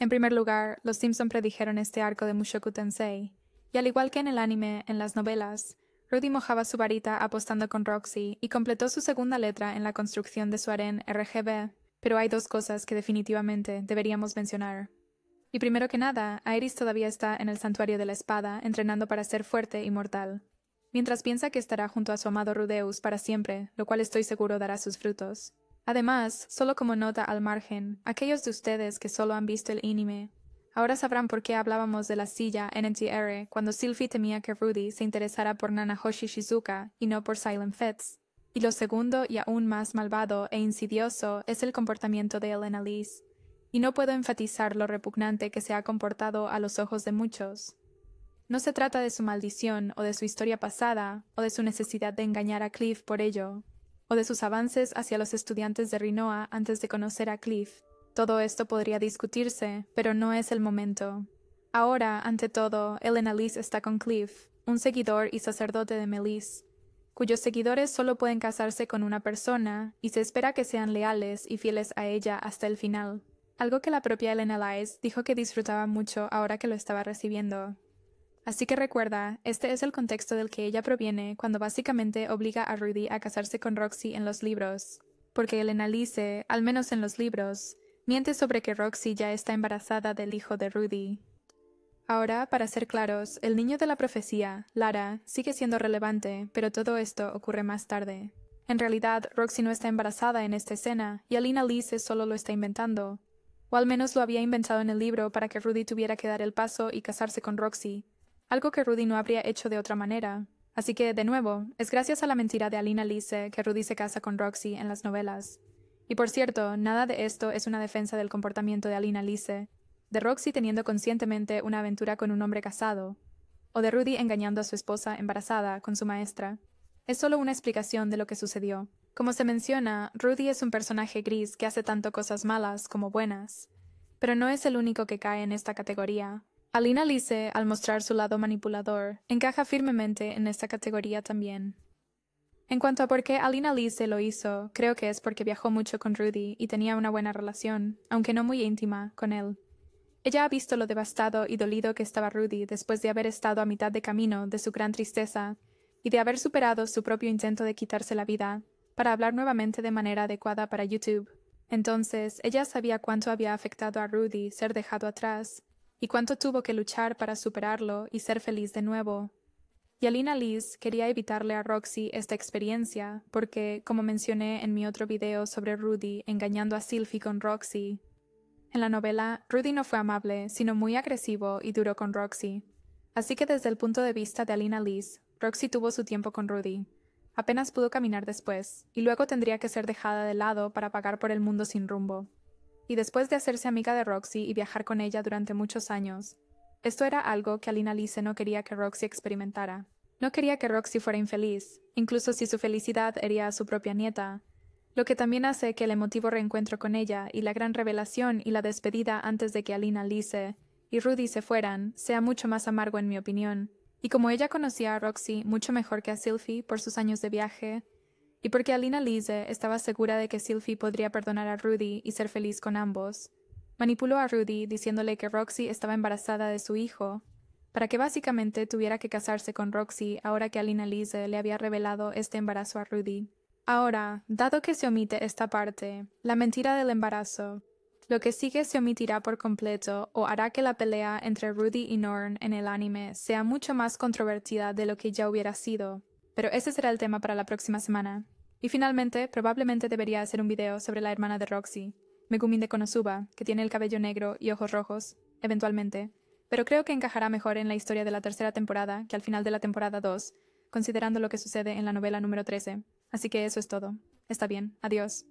En primer lugar, los Simpson predijeron este arco de Mushoku Tensei, y al igual que en el anime, en las novelas, Rudy mojaba su varita apostando con Roxy y completó su segunda letra en la construcción de su harén RGB, pero hay dos cosas que definitivamente deberíamos mencionar. Y primero que nada, Iris todavía está en el santuario de la espada entrenando para ser fuerte y mortal, mientras piensa que estará junto a su amado Rudeus para siempre, lo cual estoy seguro dará sus frutos. Además, solo como nota al margen, aquellos de ustedes que solo han visto el anime, ahora sabrán por qué hablábamos de la silla NTR cuando Sylvie temía que Rudy se interesara por Nanahoshi Shizuka y no por Silent Fets. Y lo segundo y aún más malvado e insidioso es el comportamiento de Elena lise Y no puedo enfatizar lo repugnante que se ha comportado a los ojos de muchos. No se trata de su maldición o de su historia pasada o de su necesidad de engañar a Cliff por ello, o de sus avances hacia los estudiantes de Rinoa antes de conocer a Cliff. Todo esto podría discutirse, pero no es el momento. Ahora, ante todo, Elena Lise está con Cliff, un seguidor y sacerdote de Melis, cuyos seguidores solo pueden casarse con una persona, y se espera que sean leales y fieles a ella hasta el final. Algo que la propia Elena Lise dijo que disfrutaba mucho ahora que lo estaba recibiendo, Así que recuerda, este es el contexto del que ella proviene cuando básicamente obliga a Rudy a casarse con Roxy en los libros, porque Elena Lise, al menos en los libros, miente sobre que Roxy ya está embarazada del hijo de Rudy. Ahora, para ser claros, el niño de la profecía, Lara, sigue siendo relevante, pero todo esto ocurre más tarde. En realidad, Roxy no está embarazada en esta escena, y Alina Lise solo lo está inventando. O al menos lo había inventado en el libro para que Rudy tuviera que dar el paso y casarse con Roxy, algo que Rudy no habría hecho de otra manera. Así que, de nuevo, es gracias a la mentira de Alina Lise que Rudy se casa con Roxy en las novelas. Y por cierto, nada de esto es una defensa del comportamiento de Alina Lise, de Roxy teniendo conscientemente una aventura con un hombre casado, o de Rudy engañando a su esposa embarazada con su maestra. Es solo una explicación de lo que sucedió. Como se menciona, Rudy es un personaje gris que hace tanto cosas malas como buenas, pero no es el único que cae en esta categoría. Alina Lise, al mostrar su lado manipulador, encaja firmemente en esta categoría también. En cuanto a por qué Alina Lise lo hizo, creo que es porque viajó mucho con Rudy y tenía una buena relación, aunque no muy íntima, con él. Ella ha visto lo devastado y dolido que estaba Rudy después de haber estado a mitad de camino de su gran tristeza y de haber superado su propio intento de quitarse la vida, para hablar nuevamente de manera adecuada para YouTube. Entonces, ella sabía cuánto había afectado a Rudy ser dejado atrás y cuánto tuvo que luchar para superarlo y ser feliz de nuevo. Y Alina Liz quería evitarle a Roxy esta experiencia, porque, como mencioné en mi otro video sobre Rudy engañando a Sylvie con Roxy, en la novela Rudy no fue amable, sino muy agresivo y duro con Roxy. Así que desde el punto de vista de Alina Liz, Roxy tuvo su tiempo con Rudy. Apenas pudo caminar después, y luego tendría que ser dejada de lado para pagar por el mundo sin rumbo y después de hacerse amiga de Roxy y viajar con ella durante muchos años. Esto era algo que Alina Lise no quería que Roxy experimentara. No quería que Roxy fuera infeliz, incluso si su felicidad hería a su propia nieta, lo que también hace que el emotivo reencuentro con ella y la gran revelación y la despedida antes de que Alina Lise y Rudy se fueran sea mucho más amargo en mi opinión. Y como ella conocía a Roxy mucho mejor que a Sylphie por sus años de viaje, y porque Alina Lise estaba segura de que Sylvie podría perdonar a Rudy y ser feliz con ambos, manipuló a Rudy diciéndole que Roxy estaba embarazada de su hijo, para que básicamente tuviera que casarse con Roxy ahora que Alina Lise le había revelado este embarazo a Rudy. Ahora, dado que se omite esta parte, la mentira del embarazo, lo que sigue se omitirá por completo o hará que la pelea entre Rudy y Norn en el anime sea mucho más controvertida de lo que ya hubiera sido, pero ese será el tema para la próxima semana. Y finalmente, probablemente debería hacer un video sobre la hermana de Roxy, Megumin de Konosuba, que tiene el cabello negro y ojos rojos, eventualmente. Pero creo que encajará mejor en la historia de la tercera temporada que al final de la temporada 2, considerando lo que sucede en la novela número 13. Así que eso es todo. Está bien, adiós.